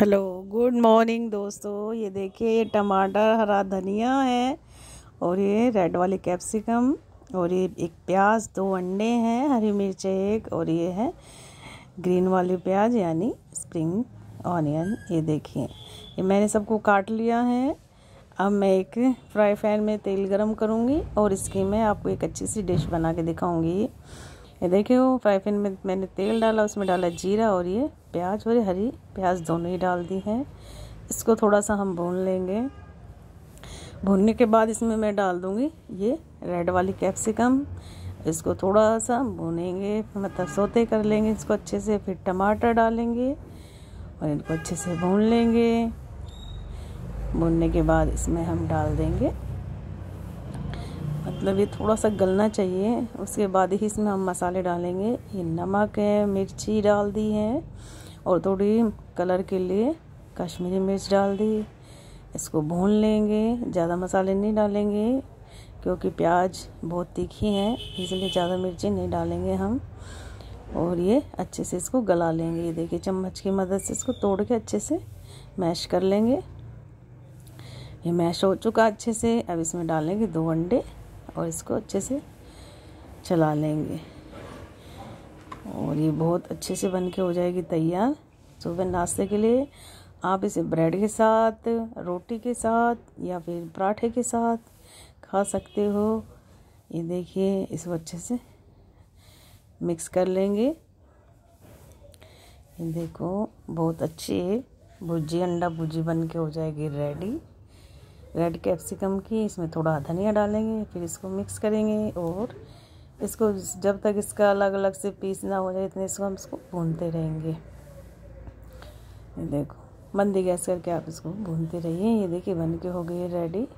hello good morning दोस्तों ये देखिए ये टमाटर हरा धनिया है और ये रेड वाले कैप्सिकम और ये एक प्याज दो अंडे हैं हरी मिर्च एक और ये है ग्रीन वाले प्याज यानी स्प्रिंग ऑनियन ये देखिए ये मैंने सबको काट लिया है अब मैं एक फ्राई पैन में तेल गरम करूँगी और इसकी मैं आपको एक अच्छी सी डिश बना के दिखाऊँगी ये देखिए वो फ्राई पैन में मैंने तेल डाला उसमें डाला जीरा और ये प्याज और हरी प्याज दोनों ही डाल दी हैं इसको थोड़ा सा हम भून लेंगे भूनने के बाद इसमें मैं डाल दूँगी ये रेड वाली कैप्सिकम इसको थोड़ा सा भूनेंगे मतलब सोते कर लेंगे इसको अच्छे से फिर टमाटर डालेंगे और इनको अच्छे से भून लेंगे भूनने के बाद इसमें हम डाल देंगे मतलब ये थोड़ा सा गलना चाहिए उसके बाद ही इसमें हम मसाले डालेंगे ये नमक है मिर्ची डाल दी है और थोड़ी कलर के लिए कश्मीरी मिर्च डाल दी इसको भून लेंगे ज़्यादा मसाले नहीं डालेंगे क्योंकि प्याज बहुत तीखी है इसलिए ज़्यादा मिर्ची नहीं डालेंगे हम और ये अच्छे से इसको गला लेंगे ये देखिए चम्मच की मदद से इसको तोड़ के अच्छे से मैश कर लेंगे ये मैश हो चुका अच्छे से अब इसमें डालेंगे दो अंडे और इसको अच्छे से चला लेंगे और ये बहुत अच्छे से बन के हो जाएगी तैयार सुबह तो नाश्ते के लिए आप इसे ब्रेड के साथ रोटी के साथ या फिर पराठे के साथ खा सकते हो ये देखिए इसको अच्छे से मिक्स कर लेंगे ये देखो बहुत अच्छी भुजी अंडा भुजी बन के हो जाएगी रेडी रेड कैप्सिकम की इसमें थोड़ा धनिया डालेंगे फिर इसको मिक्स करेंगे और इसको जब तक इसका अलग अलग से पीस ना हो जाए इतने इसको हम इसको भूनते रहेंगे ये देखो मंदी गैस करके आप इसको भूनते रहिए ये देखिए बन के हो गई है रेडी